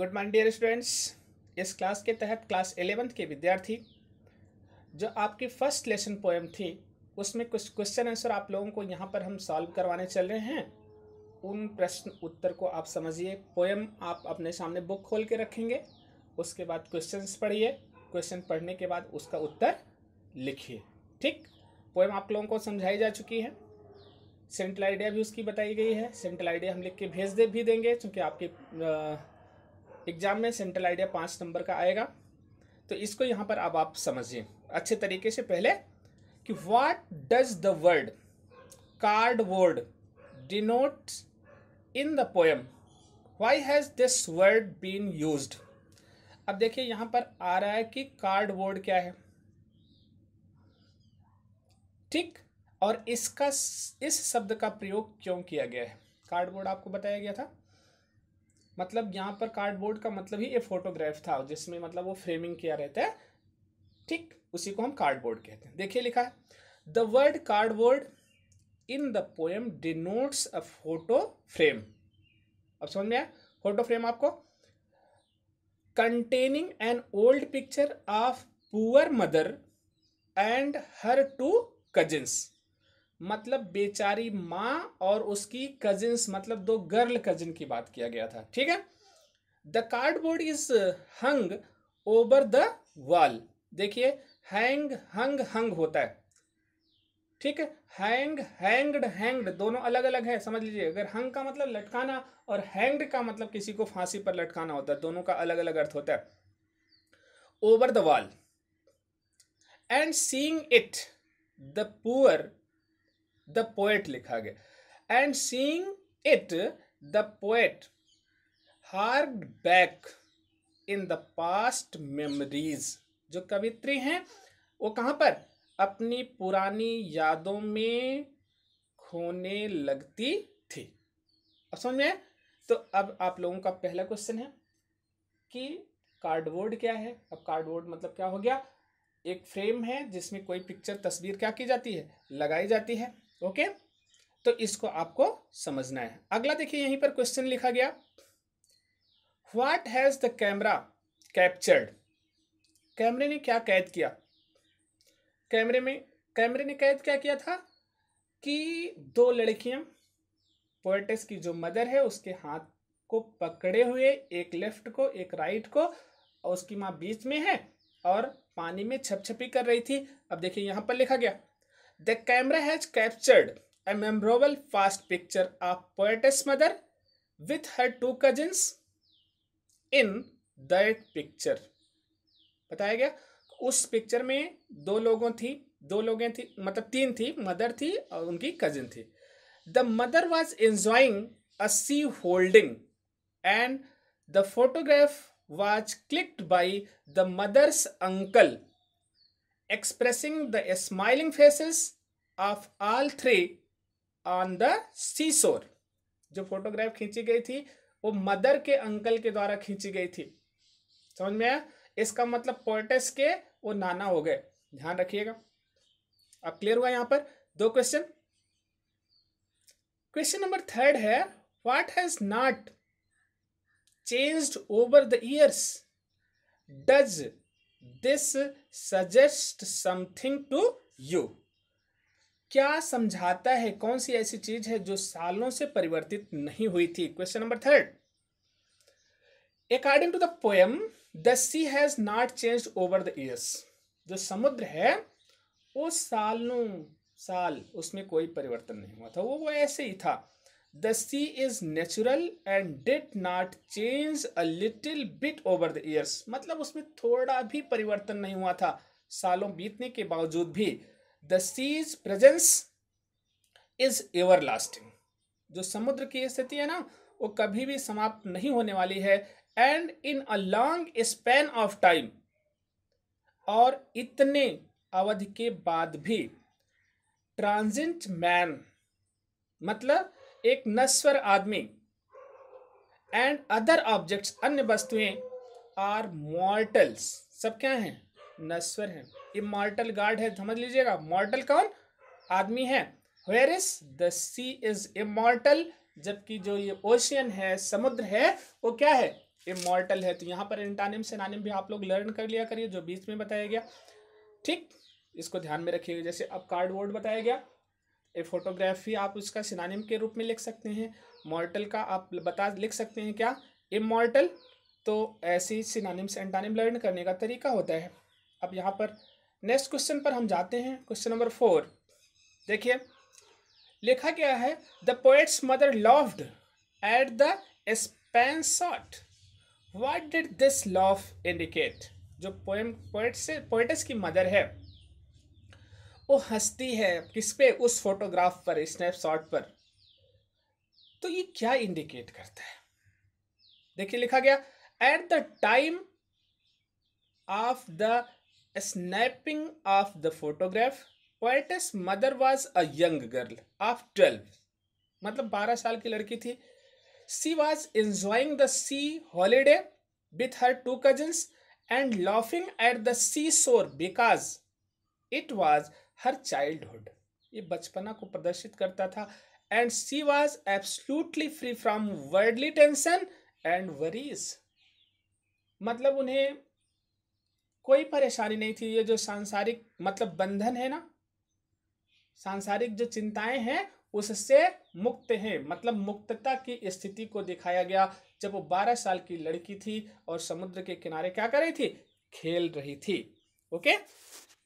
good morning dear students इस class के तहत क्लास एलेवेंथ के विद्यार्थी जो आपकी फर्स्ट लेसन पोएम थी उसमें कुछ क्वेश्चन आंसर आप लोगों को यहाँ पर हम सॉल्व करवाने चल रहे हैं उन प्रश्न उत्तर को आप समझिए पोएम आप अपने सामने बुक खोल के रखेंगे उसके बाद क्वेश्चन पढ़िए क्वेश्चन पढ़ने के बाद उसका उत्तर लिखिए ठीक पोएम आप लोगों को समझाई जा चुकी है सेंट्रल आइडिया भी उसकी बताई गई है सेंट्रल आइडिया हम लिख के भेज दे भी देंगे क्योंकि आपके एग्ज़ाम में सेंट्रल आइडिया पाँच नंबर का आएगा तो इसको यहाँ पर अब आप समझिए अच्छे तरीके से पहले कि what does the word card word denote in the poem why has this word been use अब देखिए यहाँ पर आ रहा है कि कार्ड वर्ड क्या है ठीक और इसका इस शब्द का प्रयोग क्यों किया गया है कार्डबोर्ड आपको बताया गया था मतलब यहाँ पर कार्डबोर्ड का मतलब ही ये फोटोग्राफ था जिसमें मतलब वो फ्रेमिंग किया रहता है ठीक उसी को हम कार्डबोर्ड कहते हैं देखिए लिखा है the word cardboard in the poem denotes a photo frame अब समझ में आया फोटो फ्रेम आपको containing an old picture of poor mother and her two cousins मतलब बेचारी माँ और उसकी कजिन्स मतलब दो गर्ल कजिन की बात किया गया था ठीक है the cardboard is hung over the wall देखिए हैंग हंग हंग होता है ठीक है हैंग हैंग्ड हैंग्ड दोनों अलग अलग है समझ लीजिए अगर हंग का मतलब लटकाना और हैंग्ड का मतलब किसी को फांसी पर लटकाना होता है दोनों का अलग अलग अर्थ होता है over the wall and seeing it the poor the poet लिखा गया and seeing it the poet hard back in the past memories जो कवित्री हैं वो कहाँ पर अपनी पुरानी यादों में खोने लगती थी अब समझ में तो अब आप लोगों का पहला क्वेश्चन है कि कार्डबोर्ड क्या है अब कार्डबोर्ड मतलब क्या हो गया एक फ्रेम है जिसमें कोई पिक्चर तस्वीर क्या की जाती है लगाई जाती है ओके तो इसको आपको समझना है अगला देखिए यहीं पर क्वेश्चन लिखा गया what has the camera captured कैमरे ने क्या कैद किया कैमरे में कैमरे ने कैद क्या किया था कि दो लड़कियां पोएटेस की जो मदर है उसके हाथ को पकड़े हुए एक लेफ्ट को एक राइट को और उसकी माँ बीच में है और पानी में छपछपी कर रही थी अब देखिए यहां पर लिखा गया the camera has captured a memorable fast picture of poet's mother with her two cousins in that picture बताया गया उस पिक्चर में दो लोगों थी दो लोग थी मतलब तीन थी मदर थी और उनकी कजिन थी the mother was enjoying a sea holding and the photograph was clicked by the mother's uncle expressing the smiling faces of all three on the seashore जो फोटोग्राफ खींची गई थी वो मदर के अंकल के द्वारा खींची गई थी समझ में आया इसका मतलब पोर्टेस के वो नाना हो गए ध्यान रखिएगा अब क्लियर हुआ यहां पर दो क्वेश्चन क्वेश्चन नंबर थर्ड है what has not changed over the years does this suggest something to you क्या समझाता है कौन सी ऐसी चीज है जो सालों से परिवर्तित नहीं हुई थी question number third according to the poem the sea has not change over the years जो समुद्र है वो सालों साल उसमें कोई परिवर्तन नहीं हुआ था वो वो ऐसे ही था the sea is natural and did not change a little bit over the years मतलब उसमें थोड़ा भी परिवर्तन नहीं हुआ था सालों बीतने के बावजूद भी the sea's presence is ever lasting जो समुद्र की स्थिति है ना वो कभी भी समाप्त नहीं होने वाली है and in a long span of time और इतने अवधि के बाद भी ट्रांजिट मैन मतलब एक नस्वर आदमी एंड अदर ऑब्जेक्ट्स अन्य वस्तुएं आर मॉर्टल्स सब क्या हैं नस्वर हैं ये मॉर्टल गार्ड है समझ लीजिएगा मॉर्टल कौन आदमी है where is the sea is a mortal जबकि जो ये ओशियन है समुद्र है वो क्या है ए मॉर्टल है तो यहाँ पर एंटानिम से नानिम भी आप लोग लर्न कर लिया करिए जो बीच में बताया गया ठीक इसको ध्यान में रखिएगा जैसे अब कार्डबोर्ड बताया गया ए फोटोग्राफी आप उसका सिनानिम के रूप में लिख सकते हैं मॉर्टल का आप बता लिख सकते हैं क्या इमॉर्टल तो ऐसे ही सिनानिम से एंटानिम लर्न करने का तरीका होता है अब यहाँ पर नेक्स्ट क्वेश्चन पर हम जाते हैं क्वेश्चन नंबर फोर देखिए लिखा गया है the poet's mother laughed at the snapshot what did this laugh indicate जो पोएम पोएट्स से पोएटस की मदर है वो हंसती है किस पे उस फोटोग्राफ पर स्नैपशॉट पर तो ये क्या इंडिकेट करता है देखिए लिखा गया at the time of the snapping of the photograph poet's mother was a young girl of twelve मतलब बारह साल की लड़की थी she was enjoying the sea holiday with her two cousins and laughing at the sea shore because it was her childhood ये बचपना को प्रदर्शित करता था and she was absolutely free from worldly tension and worries मतलब उन्हें कोई परेशानी नहीं थी ये जो सांसारिक मतलब बंधन है ना सांसारिक जो चिंताएं हैं उससे मुक्त हैं मतलब मुक्तता की स्थिति को दिखाया गया जब वो बारह साल की लड़की थी और समुद्र के किनारे क्या कर रही थी खेल रही थी ओके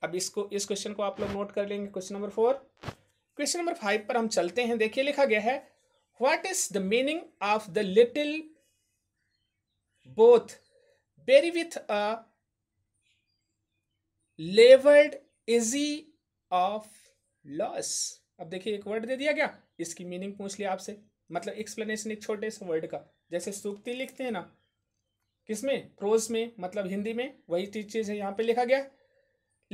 अब इसको इस क्वेश्चन को आप लोग नोट कर लेंगे question number four question number five पर हम चलते हैं देखिए लिखा गया है what is the meaning of the little both wry with a laboured ease of loss अब देखिए एक वर्ड दे दिया गया इसकी मीनिंग पूछ लिया आपसे मतलब एक्सप्लेनेशन एक छोटे से वर्ड का जैसे सूक्ति लिखते हैं ना किसमें प्रोज में मतलब हिंदी में वही चीज है यहाँ पे लिखा गया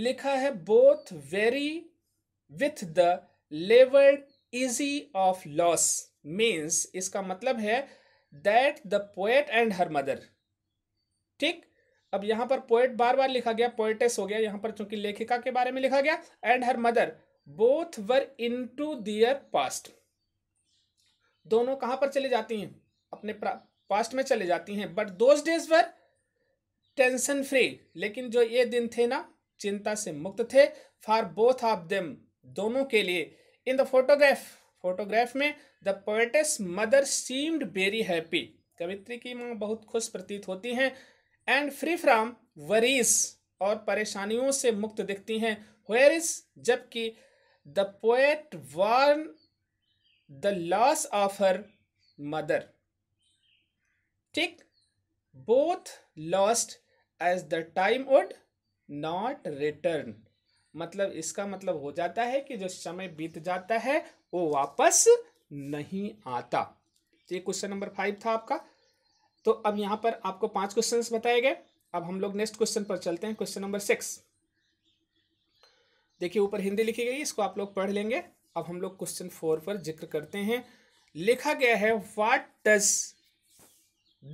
लिखा है both wry with the laboured ease of loss means इसका मतलब है that the poet and her mother ठीक अब यहां पर पोएट बार बार लिखा गया पोएटेस हो गया यहां पर चूंकि लेखिका के बारे में लिखा गया and her mother both were into their past दोनों कहां पर चले जाती हैं अपने पास्ट में चले जाती हैं but those days were tension free लेकिन जो ये दिन थे ना चिंता से मुक्त थे फॉर बोथ ऑफ देम दोनों के लिए इन द फोटोग्राफ फोटोग्राफ में the poet's mother seemed very happy कवित्री की माँ बहुत खुश प्रतीत होती हैं एंड फ्री फ्राम वरीज और परेशानियों से मुक्त दिखती हैं वेयर इज जबकि the poet worn the loss of her mother ठीक both lost as the time would not return मतलब इसका मतलब हो जाता है कि जो समय बीत जाता है वो वापस नहीं आता तो ये क्वेश्चन नंबर फाइव था आपका तो अब यहाँ पर आपको पांच क्वेश्चंस बताए गए अब हम लोग नेक्स्ट क्वेश्चन पर चलते हैं क्वेश्चन नंबर सिक्स देखिए ऊपर हिंदी लिखी गई इसको आप लोग पढ़ लेंगे अब हम लोग क्वेश्चन फोर पर जिक्र करते हैं लिखा गया है what does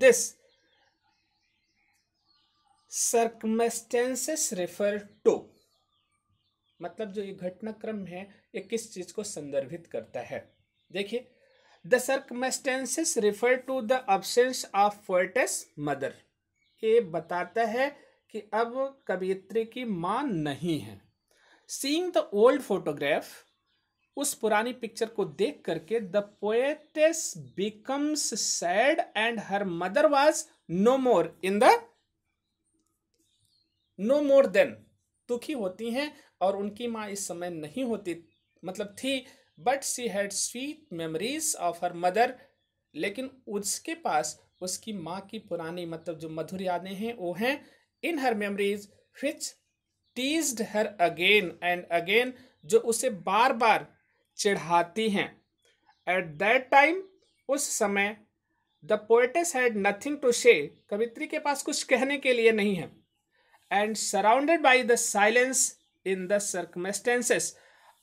this circumstances refer to मतलब जो ये घटनाक्रम है ये किस चीज़ को संदर्भित करता है देखिए the circumstances refer to the absence of poet's mother ये बताता है कि अब कवियत्री की मां नहीं है सीइंग द ओल्ड फोटोग्राफ उस पुरानी पिक्चर को देख करके the poetess becomes sad and her mother was no more in the no more then दुखी होती हैं और उनकी माँ इस समय नहीं होती मतलब थी but she had sweet memories of her mother लेकिन उसके पास उसकी माँ की पुरानी मतलब जो मधुर यादें हैं वो हैं in her memories which teased her again and again जो उसे बार बार चिढ़ाती हैं एट दैट टाइम उस समय the poetess had nothing to say कवित्री के पास कुछ कहने के लिए नहीं है and surrounded by the silence in the circumstances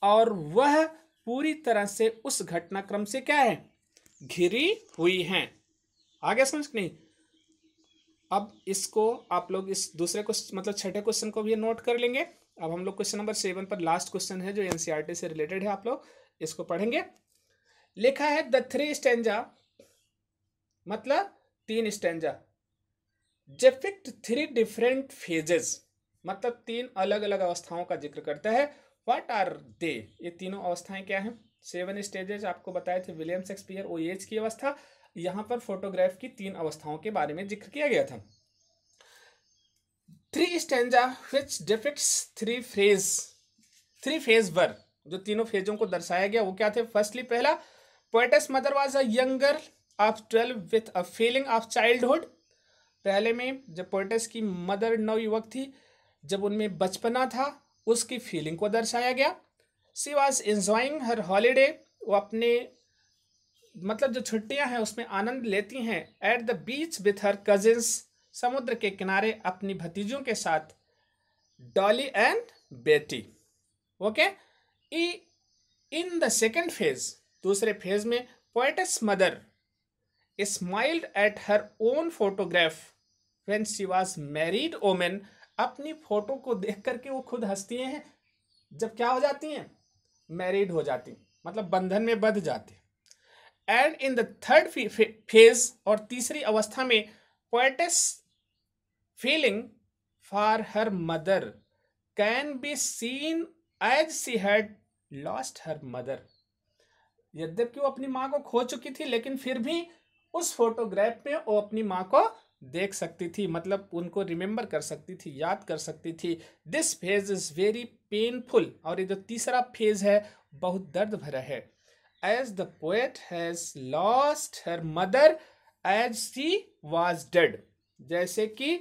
और वह पूरी तरह से उस घटनाक्रम से क्या है घिरी हुई हैं आगे समझ नहीं अब इसको आप लोग इस दूसरे क्वेश्चन मतलब छठे क्वेश्चन को भी नोट कर लेंगे अब हम लोग क्वेश्चन नंबर सेवन पर लास्ट क्वेश्चन है जो एनसीईआरटी e से रिलेटेड है आप लोग इसको पढ़ेंगे लिखा है द थ्री स्टेंजा मतलब तीन stanza depict three different phases मतलब तीन अलग अलग अवस्थाओं का जिक्र करता है व्हाट आर दे ये तीनों अवस्थाएं क्या हैं सेवन स्टेजेस आपको बताए थे विलियम शेक्सपियर ओ एज की अवस्था यहाँ पर फोटोग्राफ की तीन अवस्थाओं के बारे में जिक्र किया गया था three stanza which depicts three phase three phase were जो तीनों फेजों को दर्शाया गया वो क्या थे फर्स्टली पहला poet's mother was young girl of twelve with a feeling of childhood पहले में जब पोइटस की मदर नव युवक थी जब उनमें बचपना था उसकी फीलिंग को दर्शाया गया she was enjoying her holiday वो अपने मतलब जो छुट्टियां हैं उसमें आनंद लेती हैं at the beach with her cousins समुद्र के किनारे अपनी भतीजों के साथ डॉली एंड बेटी ओके ई इन द सेकेंड फेज दूसरे फेज में poet's mother smiled at her own photograph when she was married woman अपनी फोटो को देख करके वो खुद हंसती हैं जब क्या हो जाती हैं मैरिड हो जाती मतलब बंधन में बध जाती and in the third phase और तीसरी अवस्था में poet's feeling for her mother can be seen as she had lost her mother यद्यपि वो अपनी माँ को खो चुकी थी लेकिन फिर भी उस फोटोग्राफ में वो अपनी माँ को देख सकती थी मतलब उनको रिमेंबर कर सकती थी याद कर सकती थी this phase is very painful और ये जो तीसरा फेज है बहुत दर्द भरा है as the poet has lost her mother as she was dead जैसे कि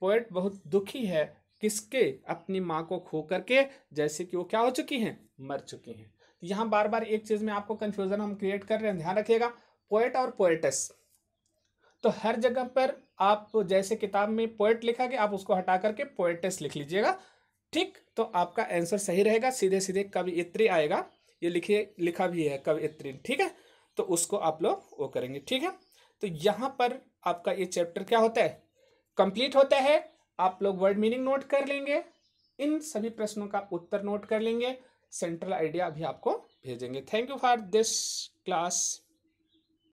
पोएट बहुत दुखी है किसके अपनी माँ को खो करके जैसे कि वो क्या हो चुकी हैं मर चुकी हैं यहाँ बार बार एक चीज़ में आपको कन्फ्यूज़न हम क्रिएट कर रहे हैं ध्यान रखिएगा पोएट और पोएटस तो हर जगह पर आप जैसे किताब में पोएट लिखा गया आप उसको हटा करके पोएटेस लिख लीजिएगा ठीक तो आपका आंसर सही रहेगा सीधे सीधे कवियत्री आएगा ये लिखिए लिखा भी है कवियत्री ठीक है तो उसको आप लोग वो करेंगे ठीक है तो यहाँ पर आपका ये चैप्टर क्या होता है कंप्लीट होता है आप लोग वर्ड मीनिंग नोट कर लेंगे इन सभी प्रश्नों का उत्तर नोट कर लेंगे सेंट्रल आइडिया भी आपको भेजेंगे thank you for this class